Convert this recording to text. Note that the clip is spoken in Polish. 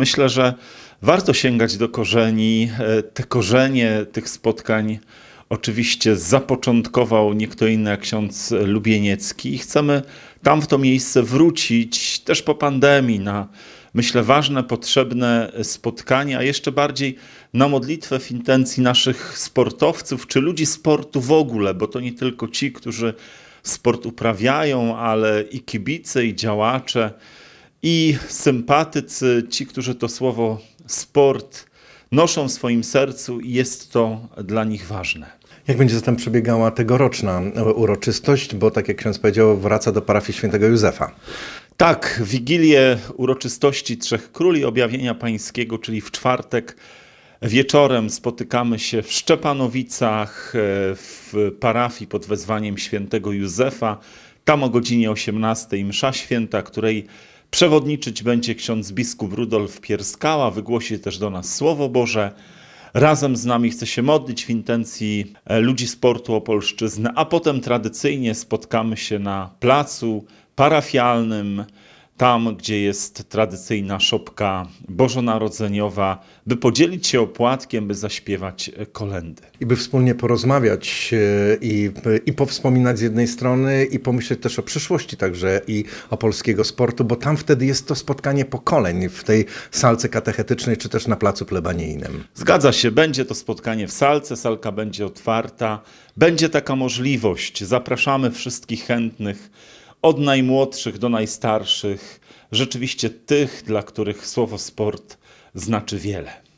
myślę, że warto sięgać do korzeni. E, te korzenie tych spotkań oczywiście zapoczątkował nie kto inny jak ksiądz Lubieniecki i chcemy tam w to miejsce wrócić też po pandemii na myślę ważne, potrzebne spotkania, a jeszcze bardziej na modlitwę w intencji naszych sportowców czy ludzi sportu w ogóle, bo to nie tylko ci, którzy sport uprawiają, ale i kibice, i działacze, i sympatycy, ci, którzy to słowo sport noszą w swoim sercu i jest to dla nich ważne. Jak będzie zatem przebiegała tegoroczna uroczystość, bo tak jak ksiądz powiedział, wraca do parafii świętego Józefa. Tak, wigilię uroczystości Trzech Króli Objawienia Pańskiego, czyli w czwartek wieczorem spotykamy się w Szczepanowicach, e, w parafii pod wezwaniem świętego Józefa. Tam o godzinie 18 msza święta, której Przewodniczyć będzie ksiądz biskup Rudolf Pierskała, wygłosi też do nas Słowo Boże. Razem z nami chce się modlić w intencji e, ludzi sportu Opolszczyzny, a potem tradycyjnie spotkamy się na placu parafialnym tam, gdzie jest tradycyjna szopka bożonarodzeniowa, by podzielić się opłatkiem, by zaśpiewać kolendy. I by wspólnie porozmawiać e, i, i powspominać z jednej strony i pomyśleć też o przyszłości także i o polskiego sportu, bo tam wtedy jest to spotkanie pokoleń w tej salce katechetycznej czy też na placu plebanijnym. Zgadza się, będzie to spotkanie w salce, salka będzie otwarta, będzie taka możliwość. Zapraszamy wszystkich chętnych od najmłodszych do najstarszych, rzeczywiście tych, dla których słowo sport znaczy wiele.